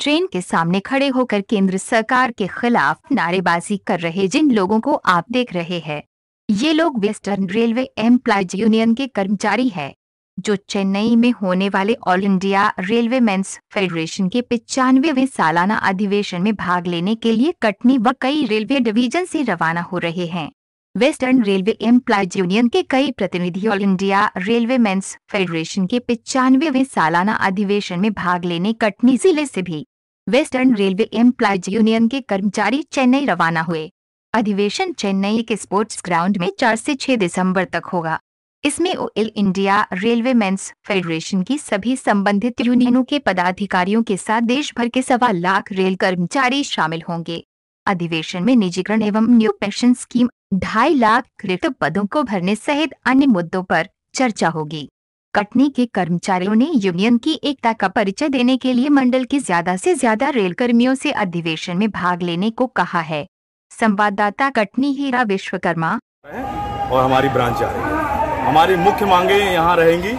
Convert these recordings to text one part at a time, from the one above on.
train के सामने खड़े होकर केंद्र सरकार के खिलाफ नारेबाजी कर रहे जिन लोगों को आप देख रहे हैं ये लोग वेस्टर्न रेलवे एम्प्लॉयज यूनियन के कर्मचारी है जो चेन्नई में होने वाले all India railway men's federation के वे सालाना अधिवेशन में भाग लेने के लिए कटनी व कई रेलवे डिवीजन से रवाना हो रहे हैं वेस्टर्न रेलवे एम्प्लाइज यूनियन के कई प्रतिनिधि all India railway men's federation के पिचानवेवे सालाना अधिवेशन में भाग लेने कटनी जिले से भी वेस्टर्न रेलवे एम्प्लॉयज यूनियन के कर्मचारी चेन्नई रवाना हुए अधिवेशन चेन्नई के स्पोर्ट्स ग्राउंड में चार से छह दिसंबर तक होगा इसमें all India railway men's federation की सभी संबंधित यूनियनों के पदाधिकारियों के साथ देश भर के सवा लाख रेल कर्मचारी शामिल होंगे अधिवेशन में निजीकरण एवं न्यू पेंशन स्कीम ढाई लाख रिक्त पदों को भरने सहित अन्य मुद्दों पर चर्चा होगी कटनी के कर्मचारियों ने यूनियन की एकता का परिचय देने के लिए मंडल के ज्यादा से ज्यादा रेल कर्मियों से अधिवेशन में भाग लेने को कहा है संवाददाता कटनी हीरा विश्वकर्मा और हमारी ब्रांच जा रही है हमारी मुख्य मांगे यहाँ रहेंगी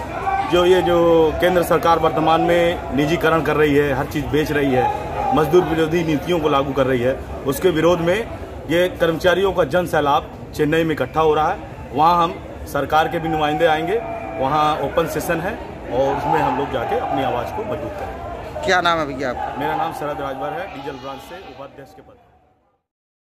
जो ये जो केंद्र सरकार वर्तमान में निजीकरण कर रही है हर चीज़ बेच रही है मजदूर विरोधी नीतियों को लागू कर रही है उसके विरोध में ये कर्मचारियों का जन सैलाब चेन्नई में इकट्ठा हो रहा है वहाँ हम सरकार के भी नुमाइंदे आएंगे वहाँ ओपन सेशन है और उसमें हम लोग जाके अपनी आवाज़ को मजबूत करेंगे क्या नाम है भैया आपका मेरा नाम शरद राजभर है डीजल ब्रांच से उपाध्यक्ष के पद